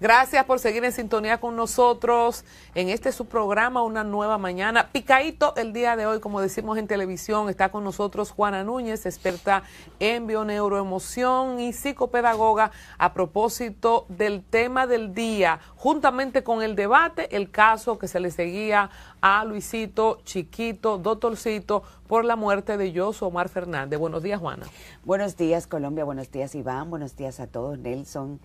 Gracias por seguir en sintonía con nosotros en este su programa Una Nueva Mañana. Picaito el día de hoy, como decimos en televisión, está con nosotros Juana Núñez, experta en bioneuroemoción y psicopedagoga a propósito del tema del día, juntamente con el debate, el caso que se le seguía a Luisito Chiquito, doctorcito, por la muerte de Yoso Omar Fernández. Buenos días, Juana. Buenos días, Colombia. Buenos días, Iván. Buenos días a todos, Nelson,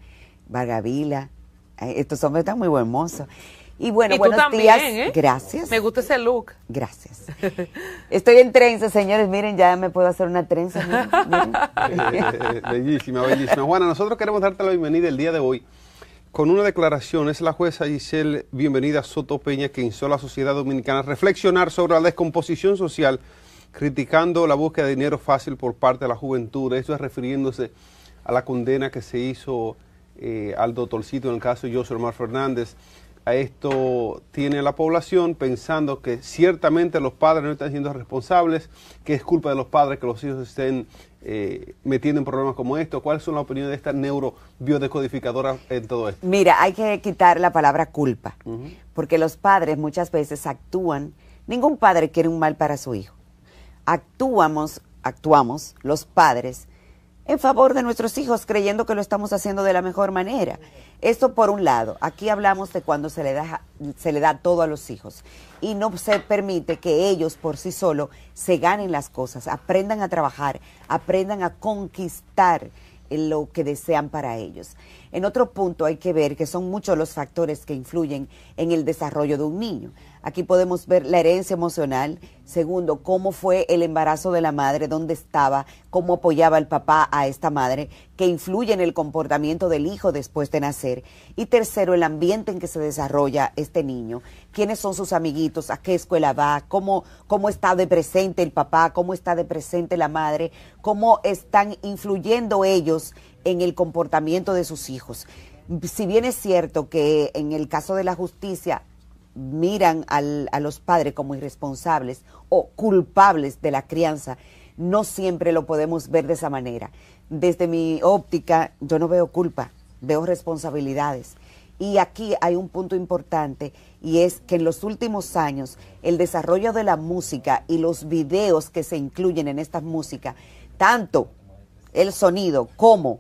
Vargavila estos hombres están muy hermosos. Y bueno, días. ¿eh? Gracias. Me gusta ese look. Gracias. Estoy en trenza, señores. Miren, ya me puedo hacer una trenza. Eh, bellísima, bellísima. Bueno, nosotros queremos darte la bienvenida el día de hoy con una declaración. Es la jueza Giselle Bienvenida Soto Peña que hizo la sociedad dominicana reflexionar sobre la descomposición social, criticando la búsqueda de dinero fácil por parte de la juventud. Esto es refiriéndose a la condena que se hizo al eh, Aldo en el caso de José Omar Fernández. A esto tiene la población pensando que ciertamente los padres no están siendo responsables, que es culpa de los padres que los hijos estén eh, metiendo en problemas como esto. ¿Cuáles son las opiniones de esta neurobiodecodificadora en todo esto? Mira, hay que quitar la palabra culpa, porque los padres muchas veces actúan, ningún padre quiere un mal para su hijo. Actuamos, actuamos los padres en favor de nuestros hijos, creyendo que lo estamos haciendo de la mejor manera. Esto por un lado, aquí hablamos de cuando se le da, se le da todo a los hijos y no se permite que ellos por sí solos se ganen las cosas, aprendan a trabajar, aprendan a conquistar lo que desean para ellos. En otro punto hay que ver que son muchos los factores que influyen en el desarrollo de un niño. Aquí podemos ver la herencia emocional, segundo, cómo fue el embarazo de la madre, dónde estaba, cómo apoyaba el papá a esta madre, que influye en el comportamiento del hijo después de nacer. Y tercero, el ambiente en que se desarrolla este niño, quiénes son sus amiguitos, a qué escuela va, cómo, cómo está de presente el papá, cómo está de presente la madre, cómo están influyendo ellos en el comportamiento de sus hijos. Si bien es cierto que en el caso de la justicia miran a los padres como irresponsables o culpables de la crianza, no siempre lo podemos ver de esa manera. Desde mi óptica, yo no veo culpa, veo responsabilidades. Y aquí hay un punto importante y es que en los últimos años el desarrollo de la música y los videos que se incluyen en estas música, tanto el sonido como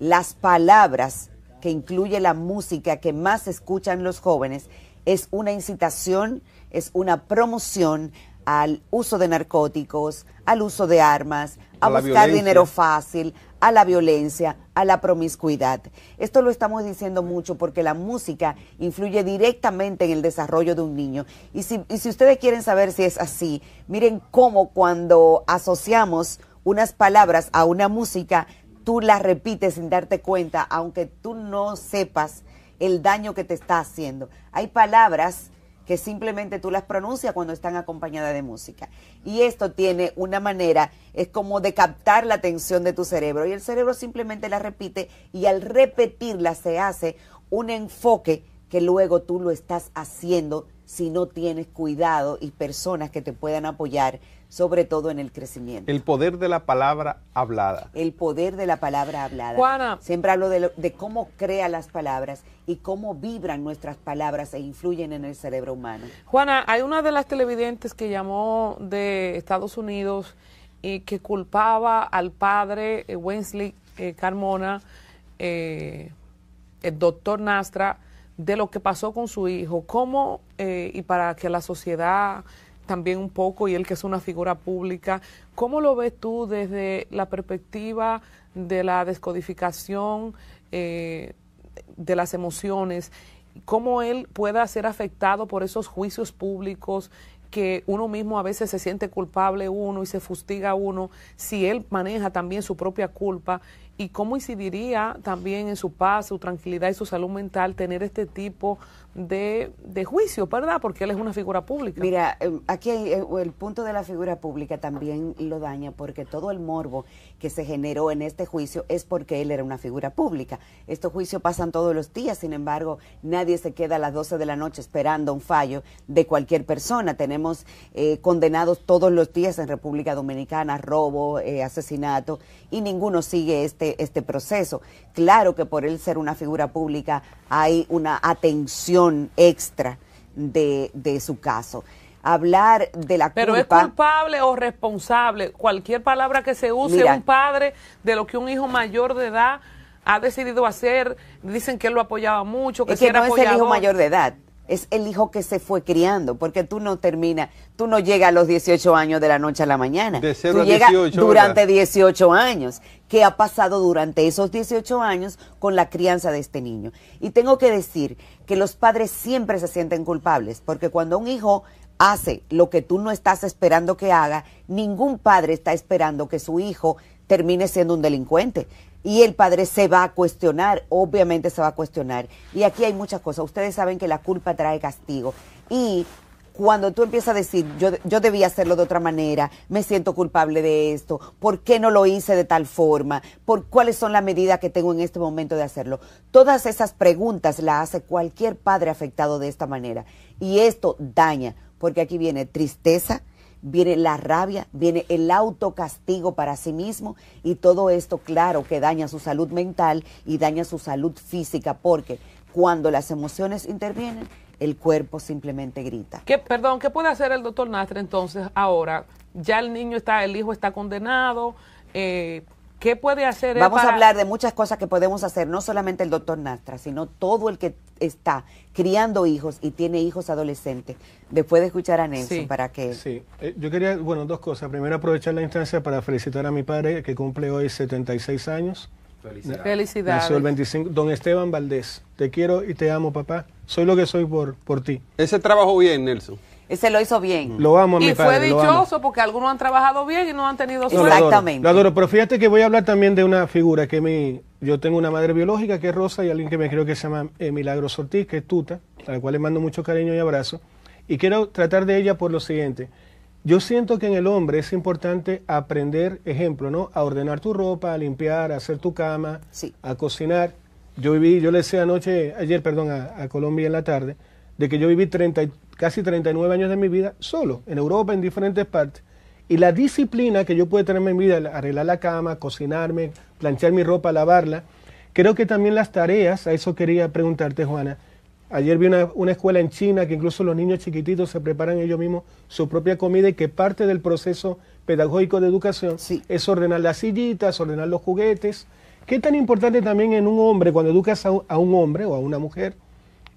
las palabras que incluye la música que más escuchan los jóvenes es una incitación, es una promoción al uso de narcóticos, al uso de armas, a, buscar dinero fácil, a la violencia, a la promiscuidad. Esto lo estamos diciendo mucho porque la música influye directamente en el desarrollo de un niño. Y si, y si ustedes quieren saber si es así, miren cómo cuando asociamos unas palabras a una música, tú las repites sin darte cuenta, aunque tú no sepas el daño que te está haciendo. Hay palabras que simplemente tú las pronuncias cuando están acompañadas de música. Y esto tiene una manera, es como de captar la atención de tu cerebro. Y el cerebro simplemente la repite y al repetirla se hace un enfoque que luego tú lo estás haciendo si no tienes cuidado y personas que te puedan apoyar, sobre todo en el crecimiento. El poder de la palabra hablada. El poder de la palabra hablada. Juana. Siempre hablo de, cómo crea las palabras y cómo vibran nuestras palabras e influyen en el cerebro humano. Juana, hay una de las televidentes que llamó de Estados Unidos y que culpaba al padre eh, Wensley eh, Carmona, eh, el doctor Nastra, de lo que pasó con su hijo, cómo, eh, y para que la sociedad también un poco, y él que es una figura pública, ¿cómo lo ves tú desde la perspectiva de la descodificación eh, de las emociones? ¿Cómo él pueda ser afectado por esos juicios públicos que uno mismo a veces se siente culpable uno y se fustiga uno si él maneja también su propia culpa y cómo incidiría también en su paz, su tranquilidad y su salud mental tener este tipo de, juicio, ¿verdad? Porque él es una figura pública. Mira, em, aquí eh, el punto de la figura pública también lo daña porque todo el morbo que se generó en este juicio es porque él era una figura pública. Estos juicios pasan todos los días, sin embargo, nadie se queda a las 12 de la noche esperando un fallo de cualquier persona. Tenemos eh, condenados todos los días en República Dominicana, robo, eh, asesinato, y ninguno sigue este, este proceso. Claro que por él ser una figura pública hay una atención extra de, su caso hablar de la Pero Pero es culpable o responsable, cualquier palabra que se use un padre de lo que un hijo mayor de edad ha decidido hacer, dicen que él lo apoyaba mucho, que, es que no es el hijo mayor de edad, es el hijo que se fue criando, porque tú no terminas, tú no llegas a los 18 años de la noche a la mañana. tú llegas durante 18 años. ¿Qué ha pasado durante esos 18 años con la crianza de este niño? Y tengo que decir que los padres siempre se sienten culpables, porque cuando un hijo hace lo que tú no estás esperando que haga, ningún padre está esperando que su hijo termine siendo un delincuente. Y el padre se va a cuestionar, obviamente se va a cuestionar. Y aquí hay muchas cosas. Ustedes saben que la culpa trae castigo. Y cuando tú empiezas a decir, yo, yo debía hacerlo de otra manera, me siento culpable de esto, ¿por qué no lo hice de tal forma? ¿Por cuáles son las medidas que tengo en este momento de hacerlo? Todas esas preguntas las hace cualquier padre afectado de esta manera. Y esto daña, porque aquí viene tristeza, viene la rabia, viene el autocastigo para sí mismo y todo esto, claro, que daña su salud mental y daña su salud física, porque cuando las emociones intervienen, el cuerpo simplemente grita. ¿Qué, perdón, ¿qué puede hacer el doctor Nastre entonces ahora? Ya el niño está, el hijo está condenado, eh, ¿Qué puede hacer? Vamos a hablar de muchas cosas que podemos hacer, no solamente el doctor Nastra, sino todo el que está criando hijos y tiene hijos adolescentes. Después de escuchar a Nelson, para que... Sí, eh, yo quería, bueno, dos cosas. Primero, aprovechar la instancia para felicitar a mi padre, que cumple hoy 76 años. Felicidades. Felicidades. el 25. Don Esteban Valdés, te quiero y te amo, papá. Soy lo que soy por, por ti. Ese trabajo bien, Nelson. Ese lo hizo bien. Lo amo a mi y fue dichoso porque algunos han trabajado bien y no han tenido suerte. Exactamente. Lo adoro. Pero fíjate que voy a hablar también de una figura que mi. Yo tengo una madre biológica que es Rosa y alguien que me creo que se llama Milagro eh, Milagros Ortiz, que es Tuta, a la cual le mando mucho cariño y abrazo. Y quiero tratar de ella por lo siguiente. Yo siento que en el hombre es importante aprender, ejemplo, ¿no? A ordenar tu ropa, a limpiar, a hacer tu cama, a cocinar. Yo viví, yo le decía anoche, ayer, perdón, a, a Colombia en la tarde, de que yo viví 30, casi 39 años de mi vida solo, en Europa, en diferentes partes. Y la disciplina que yo pude tener en mi vida, arreglar la cama, cocinarme, planchar mi ropa, lavarla, creo que también las tareas, a eso quería preguntarte, Juana. Ayer vi una, escuela en China que incluso los niños chiquititos se preparan ellos mismos su propia comida y que parte del proceso pedagógico de educación es ordenar las sillitas, ordenar los juguetes. ¿Qué tan importante también en un hombre, cuando educas a un hombre o a una mujer,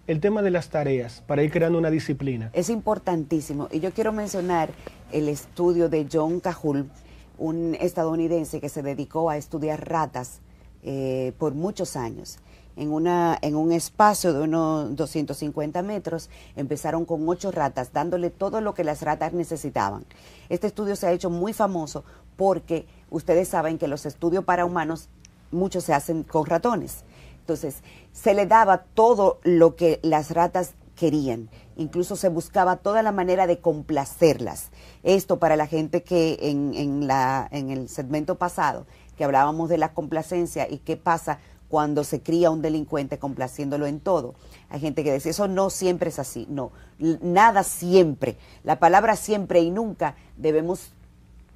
el tema de las tareas para ir creando una disciplina. Es importantísimo. Y yo quiero mencionar el estudio de John Cajul, un estadounidense que se dedicó a estudiar ratas eh, por muchos años. En, una, en un espacio de unos 250 metros empezaron con ocho ratas, dándole todo lo que las ratas necesitaban. Este estudio se ha hecho muy famoso porque ustedes saben que los estudios para humanos muchos se hacen con ratones. Entonces, se le daba todo lo que las ratas querían. Incluso se buscaba toda la manera de complacerlas. Esto para la gente que en, en, la, en el segmento pasado, que hablábamos de la complacencia y qué pasa cuando se cría un delincuente complaciéndolo en todo. Hay gente que dice, eso no siempre es así, no, nada siempre. La palabra siempre y nunca debemos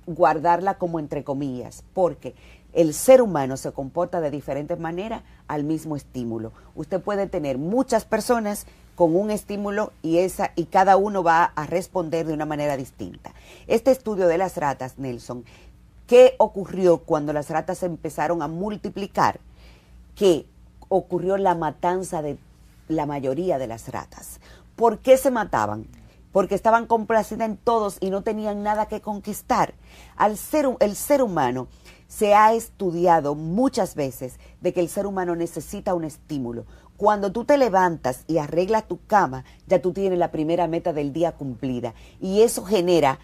guardarla como entre comillas, porque el ser humano se comporta de diferentes maneras al mismo estímulo. Usted puede tener muchas personas con un estímulo y esa y cada uno va a responder de una manera distinta. Este estudio de las ratas, Nelson, ¿qué ocurrió cuando las ratas empezaron a multiplicar? Que ocurrió la matanza de la mayoría de las ratas. ¿Por qué se mataban? Porque estaban complacidas en todos y no tenían nada que conquistar. Al ser, el ser humano se ha estudiado muchas veces de que el ser humano necesita un estímulo. Cuando tú te levantas y arreglas tu cama, ya tú tienes la primera meta del día cumplida. Y eso genera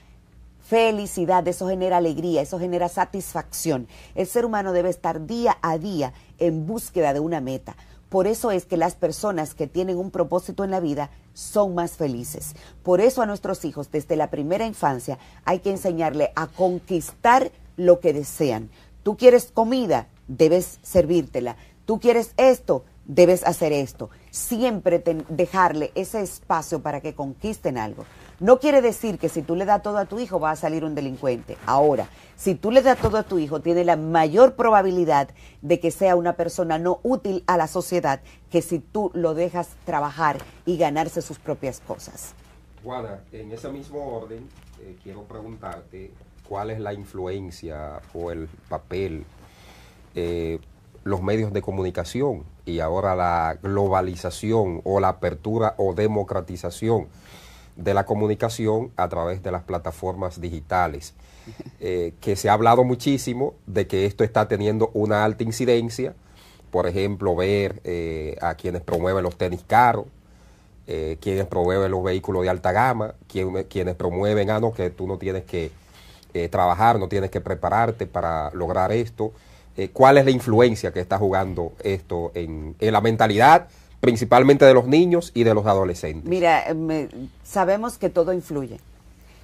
felicidad, eso genera alegría, eso genera satisfacción. El ser humano debe estar día a día en búsqueda de una meta. Por eso es que las personas que tienen un propósito en la vida son más felices. Por eso a nuestros hijos desde la primera infancia hay que enseñarle a conquistar lo que desean. Tú quieres comida, debes servírtela. Tú quieres esto, debes hacer esto. Siempre dejarle ese espacio para que conquisten algo. No quiere decir que si tú le das todo a tu hijo va a salir un delincuente. Ahora, si tú le das todo a tu hijo, tiene la mayor probabilidad de que sea una persona no útil a la sociedad que si tú lo dejas trabajar y ganarse sus propias cosas. Juana, en ese mismo orden, eh, quiero preguntarte cuál es la influencia o el papel, eh, los medios de comunicación y ahora la globalización o la apertura o democratización de la comunicación a través de las plataformas digitales, eh, que se ha hablado muchísimo de que esto está teniendo una alta incidencia, por ejemplo, ver eh, a quienes promueven los tenis caros, eh, quienes promueven los vehículos de alta gama, quienes promueven, ah, no, que tú no tienes que eh, trabajar, no tienes que prepararte para lograr esto. Eh, ¿Cuál es la influencia que está jugando esto en, la mentalidad? principalmente de los niños y de los adolescentes. Mira, eh, sabemos que todo influye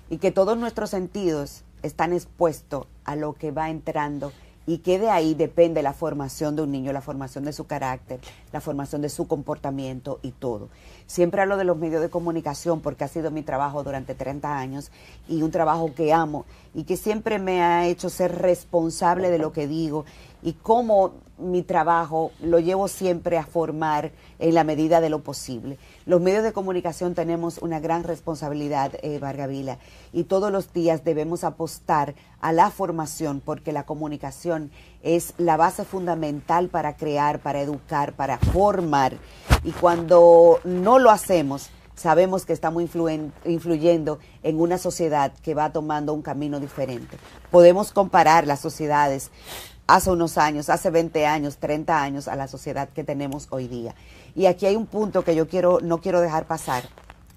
y que todos nuestros sentidos están expuestos a lo que va entrando y que de ahí depende la formación de un niño, la formación de su carácter, la formación de su comportamiento y todo. Siempre hablo de los medios de comunicación porque ha sido mi trabajo durante 30 años y un trabajo que amo y que siempre me ha hecho ser responsable de lo que digo y cómo mi trabajo lo llevo siempre a formar en la medida de lo posible. Los medios de comunicación tenemos una gran responsabilidad, eh, Vargavila, y todos los días debemos apostar a la formación porque la comunicación es la base fundamental para crear, para educar, para formar. Y cuando no lo hacemos, sabemos que estamos influyendo en una sociedad que va tomando un camino diferente. Podemos comparar las sociedades hace unos años, hace 20 años, 30 años a la sociedad que tenemos hoy día. Y aquí hay un punto que yo quiero, no quiero dejar pasar.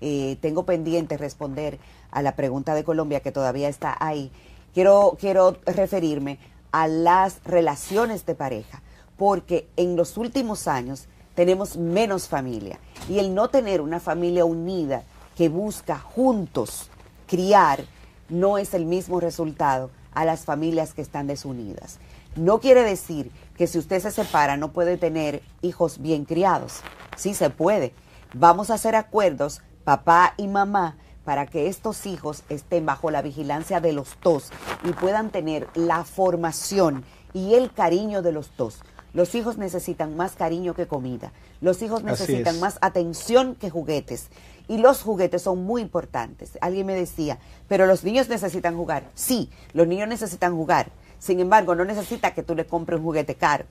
Eh, tengo pendiente responder a la pregunta de Colombia que todavía está ahí. Quiero, quiero referirme a las relaciones de pareja, porque en los últimos años tenemos menos familia y el no tener una familia unida que busca juntos criar no es el mismo resultado a las familias que están desunidas. No quiere decir que si usted se separa no puede tener hijos bien criados. Sí se puede. Vamos a hacer acuerdos, papá y mamá, para que estos hijos estén bajo la vigilancia de los dos y puedan tener la formación y el cariño de los dos. Los hijos necesitan más cariño que comida. Los hijos necesitan más atención que juguetes. Y los juguetes son muy importantes. Alguien me decía, pero los niños necesitan jugar. Sí, los niños necesitan jugar. Sin embargo, no necesita que tú le compres un juguete caro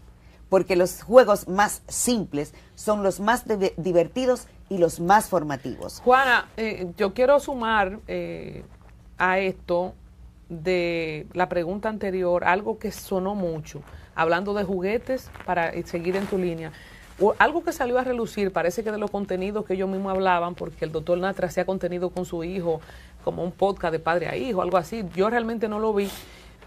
porque los juegos más simples son los más divertidos y los más formativos. Juana, eh, yo quiero sumar eh, a esto de la pregunta anterior algo que sonó mucho, hablando de juguetes para eh, seguir en tu línea. algo que salió a relucir, parece que de los contenidos que ellos mismos hablaban, porque el doctor Natra ha contenido con su hijo, como un podcast de padre a hijo, algo así. Yo realmente no lo vi.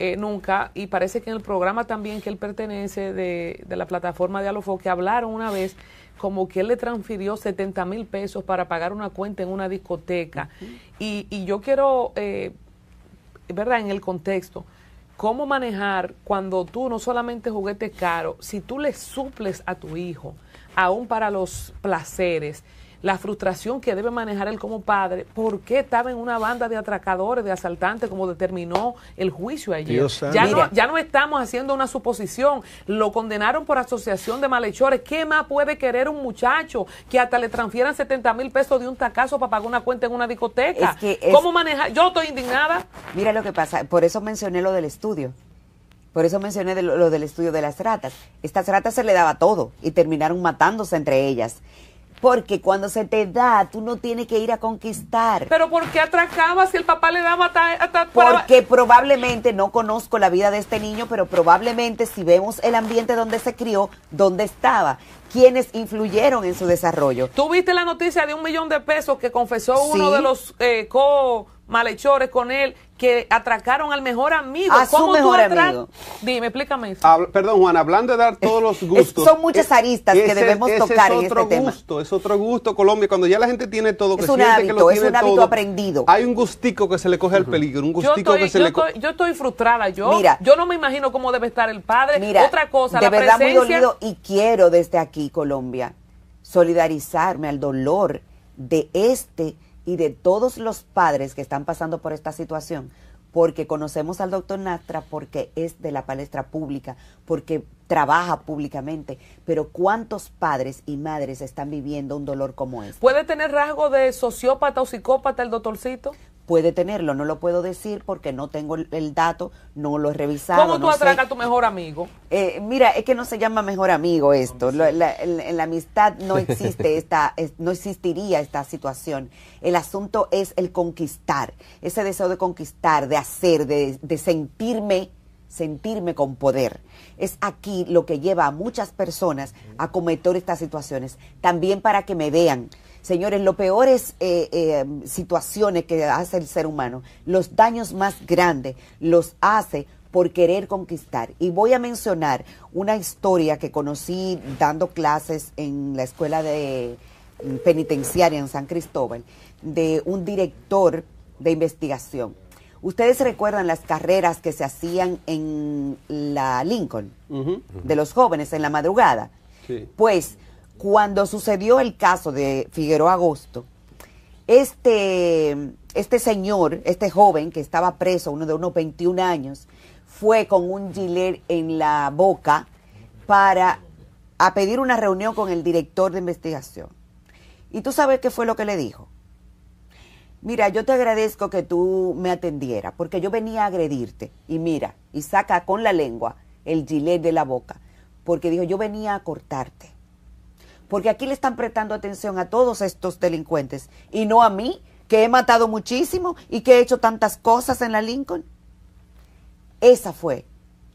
Eh, nunca y parece que en el programa también que él pertenece de, la plataforma de Alofo, que hablaron una vez como que él le transfirió 70 mil pesos para pagar una cuenta en una discoteca. y, y, yo quiero, eh, ¿verdad? En el contexto, ¿cómo manejar cuando tú no solamente juguete caro, si tú le suples a tu hijo, aún para los placeres, la frustración que debe manejar él como padre, por qué estaba en una banda de atracadores, de asaltantes, como determinó el juicio ayer. Ya no, estamos haciendo una suposición, lo condenaron por asociación de malhechores. ¿Qué más puede querer un muchacho que hasta le transfieran 70 mil pesos de un tacazo para pagar una cuenta en una discoteca? ¿Cómo manejar? Yo estoy indignada. Mira lo que pasa, por eso mencioné lo del estudio. Por eso mencioné lo, lo, del estudio de las ratas. Estas ratas se le daba todo y terminaron matándose entre ellas. Porque cuando se te da, tú no tienes que ir a conquistar. Pero ¿por qué atracaba si el papá le daba eh, padre? Porque probablemente, no conozco la vida de este niño, pero probablemente si vemos el ambiente donde se crió, ¿dónde estaba, ¿Quiénes influyeron en su desarrollo. ¿Tuviste la noticia de un millón de pesos que confesó uno de los eh, co malhechores con él que atracaron al mejor amigo. A ¿Cómo su mejor amigo. Dime, explícame eso. perdón, Juan, hablando de dar todos los gustos. son muchas eh, aristas que debemos tocar es otro este gusto, Es otro gusto, Colombia. Cuando ya la gente tiene todo, que es un siente que lo tiene es un hábito aprendido. Hay un gustico que se le coge al peligro, un gustico que se le coge. Yo estoy frustrada, yo. Mira, yo no me imagino cómo debe estar el padre. Mira, otra cosa, de la verdad muy dolido y quiero desde aquí, Colombia, solidarizarme al dolor de este y de todos los padres que están pasando por esta situación, porque conocemos al doctor Nastra, porque es de la palestra pública, porque trabaja públicamente, pero ¿cuántos padres y madres están viviendo un dolor como este? ¿Puede tener rasgo de sociópata o psicópata el doctorcito? puede tenerlo. No lo puedo decir porque no tengo el dato, no lo he revisado. ¿Cómo tú atracas a tu mejor amigo? Eh, mira, es que no se llama mejor amigo esto. en la amistad no existe esta, no existiría esta situación. El asunto es el conquistar, ese deseo de conquistar, de hacer, de, de sentirme sentirme con poder. Es aquí lo que lleva a muchas personas a cometer estas situaciones, también para que me vean, Señores, lo peor es eh, eh, situaciones que hace el ser humano. Los daños más grandes los hace por querer conquistar. Y voy a mencionar una historia que conocí dando clases en la escuela de mm, penitenciaria en San Cristóbal, de un director de investigación. Ustedes recuerdan las carreras que se hacían en la Lincoln de los jóvenes en la madrugada. Sí. Pues cuando sucedió el caso de Figueroa Agosto, este, este señor, este joven que estaba preso, uno de unos 21 años, fue con un gilet en la boca para a pedir una reunión con el director de investigación. Y tú sabes qué fue lo que le dijo. Mira, yo te agradezco que tú me atendieras, porque yo venía a agredirte. Y mira, y saca con la lengua el gilet de la boca, porque dijo, yo venía a cortarte porque aquí le están prestando atención a todos estos delincuentes y no a mí, que he matado muchísimo y que he hecho tantas cosas en la Lincoln. Esa fue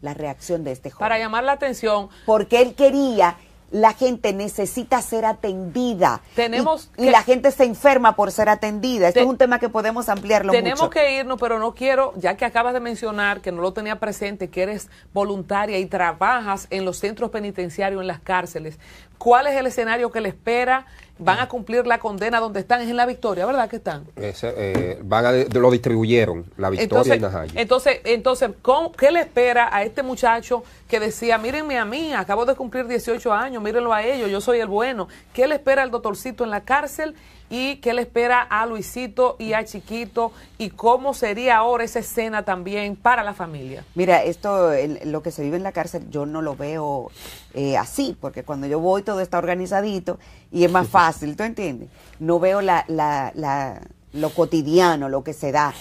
la reacción de este joven. Para llamar la atención. Porque él quería la gente necesita ser atendida. Tenemos y, la gente se enferma por ser atendida. Esto es un tema que podemos ampliarlo tenemos que irnos, pero no quiero, ya que acabas de mencionar que no lo tenía presente, que eres voluntaria y trabajas en los centros penitenciarios, en las cárceles. ¿Cuál es el escenario que le espera? van ah. a cumplir la condena donde están, es en la Victoria, ¿verdad que están? Ese, eh, van a, lo distribuyeron, la Victoria entonces, y Entonces, entonces ¿qué le espera a este muchacho que decía, mírenme a mí, acabo de cumplir 18 años, mírenlo a ellos, yo soy el bueno? ¿Qué le espera al doctorcito en la cárcel? y qué le espera a Luisito y a Chiquito y cómo sería ahora esa escena también para la familia. Mira, esto, lo que se vive en la cárcel, yo no lo veo eh, así, porque cuando yo voy todo está organizadito y es más fácil, ¿tú entiendes? No veo lo cotidiano, lo que se da,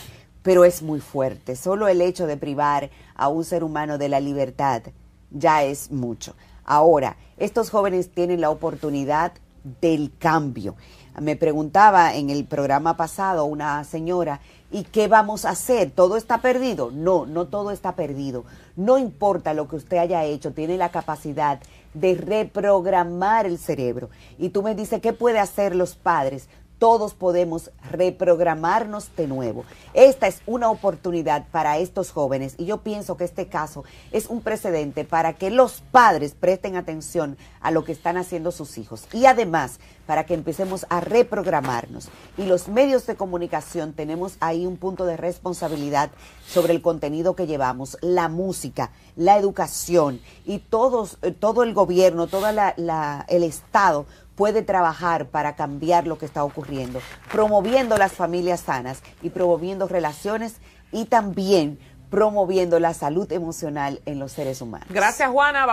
pero es muy fuerte. Solo el hecho de privar a un ser humano de la libertad ya es mucho. Ahora, estos jóvenes tienen la oportunidad del cambio. Me preguntaba en el programa pasado una señora, ¿y qué vamos a hacer? ¿Todo está perdido? No, no todo está perdido. No importa lo que usted haya hecho, tiene la capacidad de reprogramar el cerebro. Y tú me dices, ¿qué puede hacer los padres? todos podemos reprogramarnos de nuevo. Esta es una oportunidad para estos jóvenes y yo pienso que este caso es un precedente para que los padres presten atención a lo que están haciendo sus hijos y además para que empecemos a reprogramarnos. Y los medios de comunicación tenemos ahí un punto de responsabilidad sobre el contenido que llevamos, la música, la educación y todos, eh, todo el gobierno, todo el Estado puede trabajar para cambiar lo que está ocurriendo, promoviendo las familias sanas y promoviendo relaciones y también promoviendo la salud emocional en los seres humanos. Gracias, Juana.